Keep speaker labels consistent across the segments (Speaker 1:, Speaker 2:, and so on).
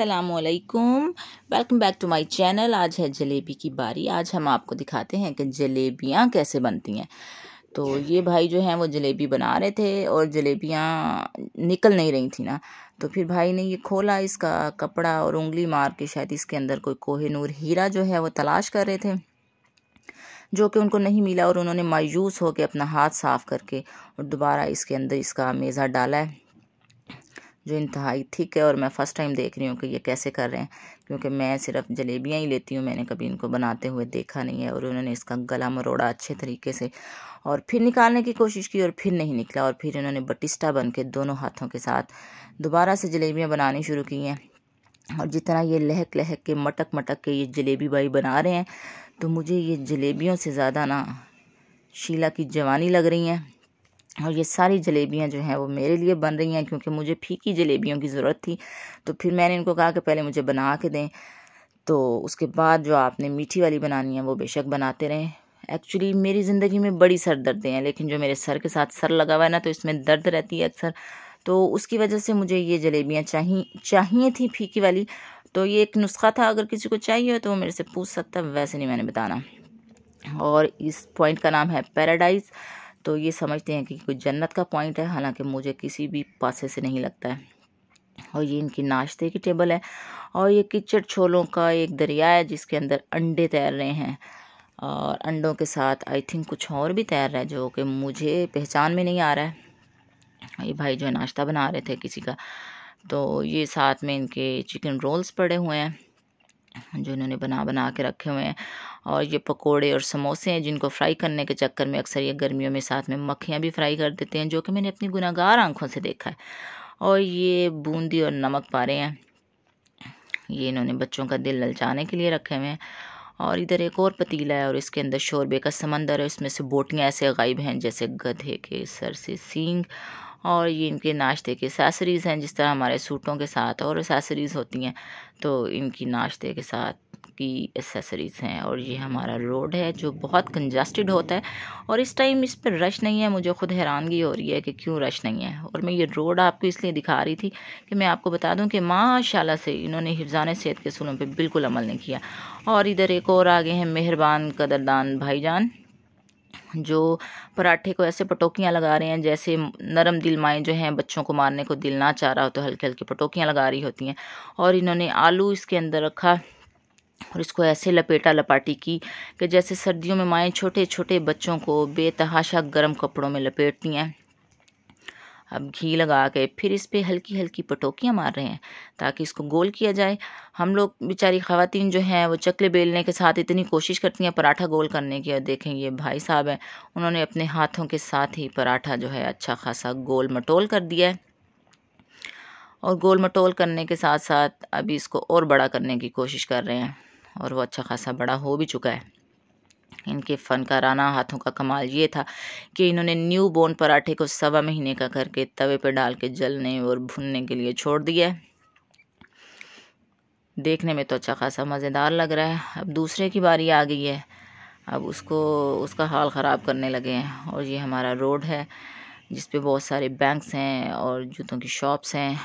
Speaker 1: असलकुम welcome back to my channel आज है जलेबी की बारी आज हम आपको दिखाते हैं कि जलेबियाँ कैसे बनती हैं तो ये भाई जो हैं वो जलेबी बना रहे थे और जलेबियाँ निकल नहीं रही थी ना तो फिर भाई ने ये खोला इसका कपड़ा और उंगली मार के शायद इसके अंदर कोई नूर हीरा जो है वो तलाश कर रहे थे जो कि उनको नहीं मिला और उन्होंने मायूस होकर अपना हाथ साफ़ करके और दोबारा इसके अंदर इसका मेज़ा डाला है जो इंतहाई थिक है और मैं फ़र्स्ट टाइम देख रही हूँ कि ये कैसे कर रहे हैं क्योंकि मैं सिर्फ जलेबियाँ ही लेती हूँ मैंने कभी इनको बनाते हुए देखा नहीं है और उन्होंने इसका गला मरोड़ा अच्छे तरीके से और फिर निकालने की कोशिश की और फिर नहीं निकला और फिर इन्होंने बटिस्टा बन के दोनों हाथों के साथ दोबारा से जलेबियाँ बनानी शुरू की हैं और जितना ये लहक लहक के मटक मटक के ये जलेबी बाई बना रहे हैं तो मुझे ये जलेबियों से ज़्यादा ना शीला की जवानी लग रही हैं और ये सारी जलेबियाँ जो हैं वो मेरे लिए बन रही हैं क्योंकि मुझे फीकी जलेबियों की ज़रूरत थी तो फिर मैंने इनको कहा कि पहले मुझे बना के दें तो उसके बाद जो आपने मीठी वाली बनानी है वो बेशक बनाते रहें एक्चुअली मेरी ज़िंदगी में बड़ी सर दर्दें हैं लेकिन जो मेरे सर के साथ सर लगा हुआ है ना तो इसमें दर्द रहती है अक्सर तो उसकी वजह से मुझे ये जलेबियाँ चाहिए चाहिए थी फीकी वाली तो ये एक नुस्खा था अगर किसी को चाहिए हो तो वो मेरे से पूछ सकता वैसे नहीं मैंने बताना और इस पॉइंट का नाम है पैराडाइज़ तो ये समझते हैं कि कोई जन्नत का पॉइंट है हालांकि मुझे किसी भी पासे से नहीं लगता है और ये इनकी नाश्ते की टेबल है और ये किचड़ छोलों का एक दरिया है जिसके अंदर अंडे तैर रहे हैं और अंडों के साथ आई थिंक कुछ और भी तैर रहा है जो कि मुझे पहचान में नहीं आ रहा है ये भाई जो नाश्ता बना रहे थे किसी का तो ये साथ में इनके चिकन रोल्स पड़े हुए हैं जो इन्होंने बना बना के रखे हुए हैं और ये पकोड़े और समोसे हैं जिनको फ्राई करने के चक्कर में अक्सर ये गर्मियों में साथ में मक्खियाँ भी फ्राई कर देते हैं जो कि मैंने अपनी गुनागार आंखों से देखा है और ये बूंदी और नमक पारे हैं ये इन्होंने बच्चों का दिल ललचाने के लिए रखे हुए हैं और इधर एक और पतीला है और इसके अंदर शोरबे का समंदर है इसमें से बोटियाँ ऐसे गायब हैं जैसे गधे के सर से सींग और ये इनके नाश्ते के एसेसरीज़ हैं जिस तरह हमारे सूटों के साथ और एसेसरीज़ होती हैं तो इनकी नाश्ते के साथ की एसेसरीज़ हैं और ये हमारा रोड है जो बहुत कंजस्टेड होता है और इस टाइम इस पर रश नहीं है मुझे ख़ुद हैरानगी हो रही है कि क्यों रश नहीं है और मैं ये रोड आपको इसलिए दिखा रही थी कि मैं आपको बता दूं कि माशाल्लाह से इन्होंने हिफान सेहत के असूलों पर बिल्कुल अमल नहीं किया और इधर एक और आगे हैं मेहरबान कदरदान भाईजान जो पराठे को ऐसे पटोकियाँ लगा रहे हैं जैसे नरम दिल माएँ जो हैं बच्चों को मारने को दिल ना चाह रहा हो तो हल्की हल्की पटोकियाँ लगा रही होती हैं और इन्होंने आलू इसके अंदर रखा और इसको ऐसे लपेटा लपाटी की कि जैसे सर्दियों में माएँ छोटे छोटे बच्चों को बेतहाशा गर्म कपड़ों में लपेटती हैं अब घी लगा के फिर इस पर हल्की हल्की पटोकियाँ मार रहे हैं ताकि इसको गोल किया जाए हम लोग बेचारी खातन जो हैं वो चकले बेलने के साथ इतनी कोशिश करती हैं पराठा गोल करने की और देखें ये भाई साहब हैं उन्होंने अपने हाथों के साथ ही पराठा जो है अच्छा खासा गोल मटोल कर दिया है और गोल मटोल करने के साथ साथ अभी इसको और बड़ा करने की कोशिश कर रहे हैं और वो अच्छा खासा बड़ा हो भी चुका है इनके फनकाराना हाथों का कमाल ये था कि इन्होंने न्यू बोर्न पराठे को सवा महीने का करके तवे पर डाल के जलने और भुनने के लिए छोड़ दिया है देखने में तो अच्छा खासा मज़ेदार लग रहा है अब दूसरे की बारी आ गई है अब उसको उसका हाल ख़राब करने लगे हैं और ये हमारा रोड है जिस पे बहुत सारे बैंक्स हैं और जूतों की शॉप्स हैं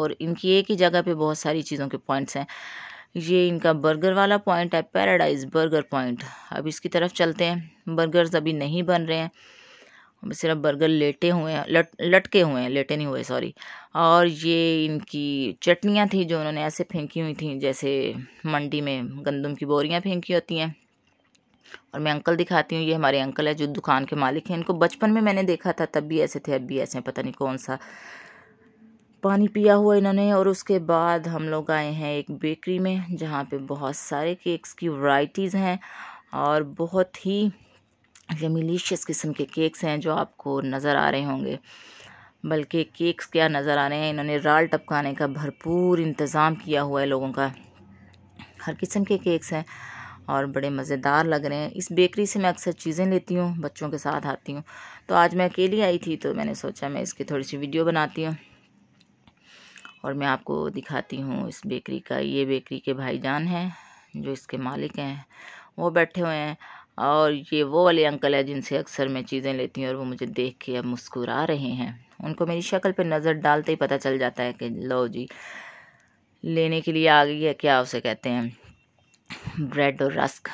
Speaker 1: और इनकी एक ही जगह पे बहुत सारी चीज़ों के पॉइंट्स हैं ये इनका बर्गर वाला पॉइंट है पैराडाइज बर्गर पॉइंट अब इसकी तरफ चलते हैं बर्गर्स अभी नहीं बन रहे हैं सिर्फ बर्गर लेटे हुए हैं लट लटके हुए हैं लेटे नहीं हुए सॉरी और ये इनकी चटनियाँ थी जो उन्होंने ऐसे फेंकी हुई थी जैसे मंडी में गंदम की बोरियाँ फेंकी होती हैं और मैं अंकल दिखाती हूँ ये हमारे अंकल है जो दुकान के मालिक हैं इनको बचपन में मैंने देखा था तब भी ऐसे थे अब भी ऐसे हैं पता नहीं कौन सा पानी पिया हुआ इन्होंने और उसके बाद हम लोग आए हैं एक बेकरी में जहाँ पे बहुत सारे केक्स की वैरायटीज़ हैं और बहुत ही जमीलीशियस किस्म के केक्स हैं जो आपको नज़र आ रहे होंगे बल्कि केक्स क्या नज़र आ रहे हैं इन्होंने राल टपकाने का भरपूर इंतज़ाम किया हुआ है लोगों का हर किस्म के केक्स हैं और बड़े मज़ेदार लग रहे हैं इस बेकरी से मैं अक्सर चीज़ें लेती हूँ बच्चों के साथ आती हूँ तो आज मैं अकेली आई थी तो मैंने सोचा मैं इसकी थोड़ी सी वीडियो बनाती हूँ और मैं आपको दिखाती हूँ इस बेकरी का ये बेकरी के भाईजान हैं जो इसके मालिक हैं वो बैठे हुए हैं और ये वो वाले अंकल हैं जिनसे अक्सर मैं चीज़ें लेती हूँ और वो मुझे देख के अब मुस्कुरा रहे हैं उनको मेरी शक्ल पे नज़र डालते ही पता चल जाता है कि लो जी लेने के लिए आ गई है क्या उसे कहते हैं ब्रेड और रस्क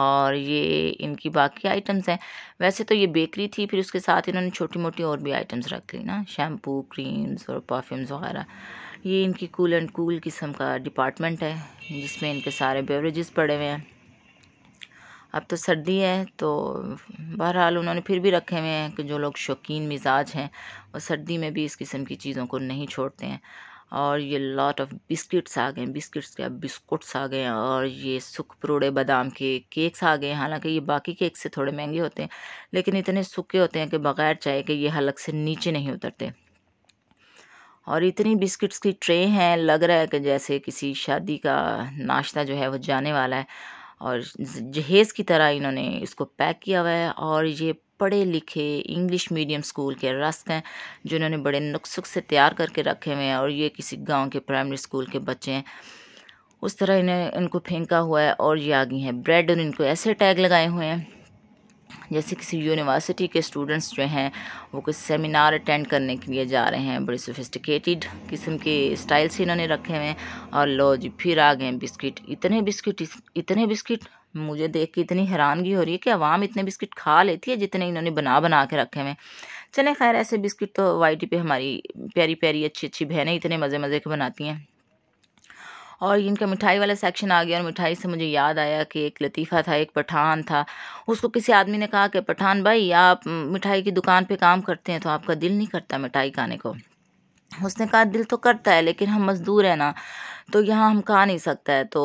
Speaker 1: और ये इनकी बाकी आइटम्स हैं वैसे तो ये बेकरी थी फिर उसके साथ इन्होंने छोटी मोटी और भी आइटम्स रख ली ना शैम्पू क्रीम्स और परफ्यूम्स वगैरह ये इनकी कूल एंड कूल किस्म का डिपार्टमेंट है जिसमें इनके सारे बेवरेजेस पड़े हुए हैं अब तो सर्दी है तो बहरहाल उन्होंने फिर भी रखे हुए हैं कि जो लोग शौकीन मिजाज हैं वो सर्दी में भी इस किस्म की चीज़ों को नहीं छोड़ते हैं और ये लॉट ऑफ बिस्किट्स आ गए बिस्किट्स के बिस्कुट्स आ गए और ये सुख परोड़े बादाम के केक्स आ गए हैं हालांकि ये बाकी केक से थोड़े महंगे होते हैं लेकिन इतने सूखे होते हैं कि बग़ैर चाय के ये हलक से नीचे नहीं उतरते और इतनी बिस्किट्स की ट्रे हैं लग रहा है कि जैसे किसी शादी का नाश्ता जो है वो जाने वाला है और जहेज़ की तरह इन्होंने इसको पैक किया हुआ है और ये पढ़े लिखे इंग्लिश मीडियम स्कूल के रस्क हैं जिन्होंने बड़े नुकसुक से तैयार करके रखे हुए हैं और ये किसी गांव के प्राइमरी स्कूल के बच्चे हैं उस तरह इन्हें इनको फेंका हुआ है और ये आ गई हैं ब्रेड और इनको ऐसे टैग लगाए हुए हैं जैसे किसी यूनिवर्सिटी के स्टूडेंट्स जो हैं वो कुछ सेमिनार अटेंड करने के लिए जा रहे हैं बड़े सोफिस्टिकेटेड किस्म के स्टाइल से इन्होंने रखे हुए हैं और लो जी फिर आ गए बिस्किट इतने बिस्किट इतने बिस्किट मुझे देख के इतनी हैरानगी हो रही है कि आवाम इतने बिस्किट खा लेती है जितने इन्होंने बना बना के रखे हुए हैं चले खैर ऐसे बिस्किट तो वाई पे हमारी प्यारी प्यारी अच्छी अच्छी बहनें इतने मज़े मज़े के बनाती हैं और इनका मिठाई वाला सेक्शन आ गया और मिठाई से मुझे याद आया कि एक लतीफ़ा था एक पठान था उसको किसी आदमी ने कहा कि पठान भाई आप मिठाई की दुकान पे काम करते हैं तो आपका दिल नहीं करता मिठाई खाने को उसने कहा दिल तो करता है लेकिन हम मज़दूर हैं ना तो यहाँ हम खा नहीं सकता है तो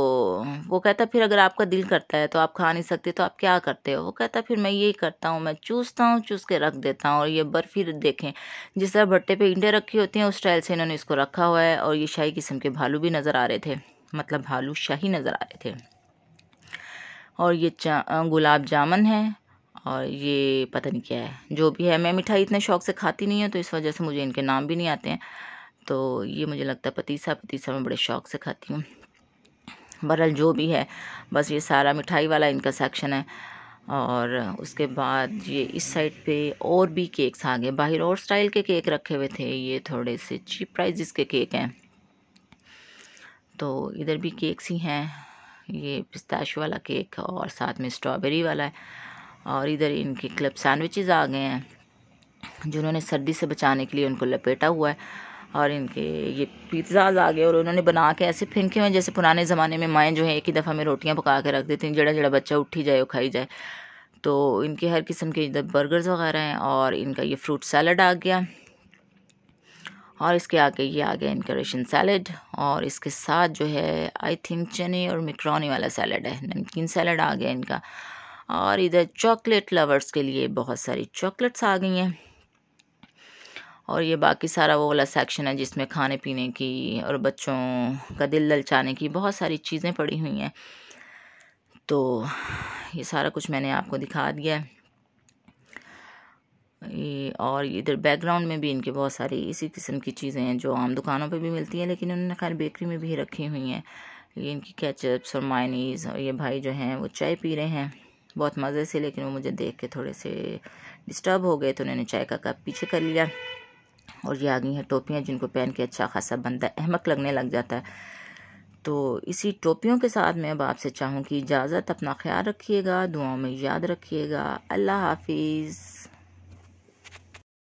Speaker 1: वो कहता फिर अगर आपका दिल करता है तो आप खा नहीं सकते तो आप क्या करते हो वो कहता फिर मैं यही करता हूँ मैं चूसता हूँ चूस के रख देता हूँ और ये बर्फ़ी देखें जिस तरह भट्टे पे इंडे रखी होती हैं उस स्टाइल से इन्होंने इसको रखा हुआ है और ये शाही किस्म के भालू भी नज़र आ रहे थे मतलब भालू शाही नज़र आ रहे थे और ये गुलाब जामुन है और ये पता नहीं क्या है जो भी है मैं मिठाई इतने शौक से खाती नहीं हूँ तो इस वजह से मुझे इनके नाम भी नहीं आते हैं तो ये मुझे लगता है पतीसा पतीसा मैं बड़े शौक से खाती हूँ बहरहाल जो भी है बस ये सारा मिठाई वाला इनका सेक्शन है और उसके बाद ये इस साइड पे और भी केक्स आ गए बाहर और स्टाइल के केक रखे हुए थे ये थोड़े से चीप प्राइजिस के केक हैं तो इधर भी केक्स ही हैं ये पिस्ताश वाला केक और साथ में स्ट्रॉबेरी वाला है और इधर इनके क्लब सैंडविचेस आ गए हैं जिन्होंने सर्दी से बचाने के लिए उनको लपेटा हुआ है और इनके ये पिज़्ज़ाज आ गए और उन्होंने बना के ऐसे फेंके हुए जैसे पुराने ज़माने में माएँ जो हैं एक ही दफ़ा में रोटियाँ पका के रख देती हैं जड़ा जड़ा बच्चा उठी जाए खाई जाए तो इनके हर किस्म के इधर बर्गर्स वगैरह हैं और इनका ये फ्रूट सैलड आ गया और इसके आगे ये आ गया इनका रेशन सैलड और इसके साथ जो है आई थिंक चने और मिक्रोनी वाला सैलड है नमकीन सैलड आ गया इनका और इधर चॉकलेट लवर्स के लिए बहुत सारी चॉकलेट्स आ गई हैं और ये बाकी सारा वो वाला सेक्शन है जिसमें खाने पीने की और बच्चों का दिल ललचाने की बहुत सारी चीज़ें पड़ी हुई हैं तो ये सारा कुछ मैंने आपको दिखा दिया है ये और इधर बैकग्राउंड में भी इनके बहुत सारी इसी किस्म की चीज़ें हैं जो आम दुकानों पे भी मिलती हैं लेकिन उन्होंने खैर बेकरी में भी रखी हुई हैं ये इनकी कैचअप्स और मायनीज़ और ये भाई जो हैं वो चाय पी रहे हैं बहुत मज़े से लेकिन वो मुझे देख के थोड़े से डिस्टर्ब हो गए तो उन्होंने चाय का कप पीछे कर लिया और ये आ गई हैं टोपियाँ जिनको पहन के अच्छा खासा बनता है अहमक लगने लग जाता है तो इसी टोपियों के साथ मैं अब आपसे चाहूँ कि इजाज़त अपना ख्याल रखिएगा दुआओं में याद रखिएगा अल्लाह हाफिज़